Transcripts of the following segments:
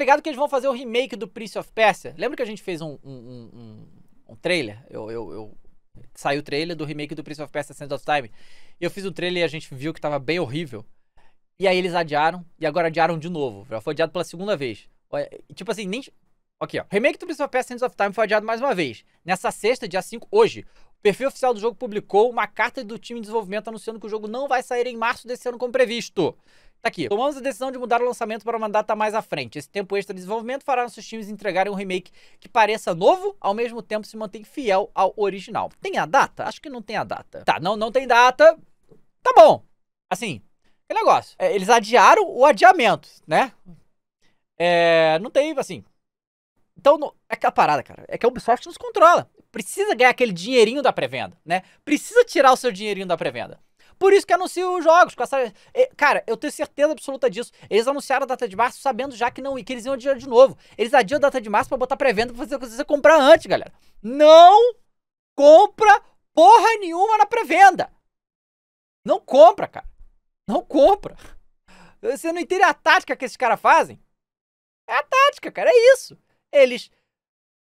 ligado que eles vão fazer o remake do Prince of Persia? Lembra que a gente fez um, um, um, um trailer? Eu, eu, eu... Saiu o trailer do remake do Prince of Persia Sands of Time. Eu fiz o trailer e a gente viu que tava bem horrível. E aí eles adiaram, e agora adiaram de novo. Já foi adiado pela segunda vez. Tipo assim, nem... Aqui, ó. Remake do Prince of Persia Sands of Time foi adiado mais uma vez. Nessa sexta, dia 5, hoje, o perfil oficial do jogo publicou uma carta do time de desenvolvimento anunciando que o jogo não vai sair em março desse ano como previsto. Tá aqui. Tomamos a decisão de mudar o lançamento para uma data tá mais à frente. Esse tempo extra de desenvolvimento fará nossos times entregarem um remake que pareça novo, ao mesmo tempo se mantém fiel ao original. Tem a data? Acho que não tem a data. Tá, não, não tem data. Tá bom. Assim, que negócio. É, eles adiaram o adiamento, né? É, não tem, assim. Então, é é a parada, cara. É que a Ubisoft nos controla. Precisa ganhar aquele dinheirinho da pré-venda, né? Precisa tirar o seu dinheirinho da pré-venda. Por isso que anunciam os jogos. Com essa... Eh, cara, eu tenho certeza absoluta disso. Eles anunciaram a data de março sabendo já que não e que eles iam adiar de novo. Eles adiam a data de março para botar pré-venda pra fazer você comprar antes, galera. Não compra porra nenhuma na pré-venda. Não compra, cara. Não compra. Você não entende a tática que esses caras fazem? É a tática, cara. É isso. Eles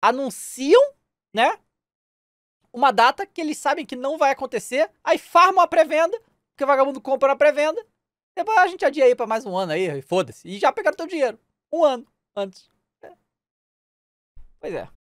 anunciam, né? Uma data que eles sabem que não vai acontecer, aí farmam a pré-venda porque vagabundo compra na pré-venda. Depois a gente adia aí pra mais um ano aí, foda-se. E já pegaram teu dinheiro. Um ano antes. É. Pois é.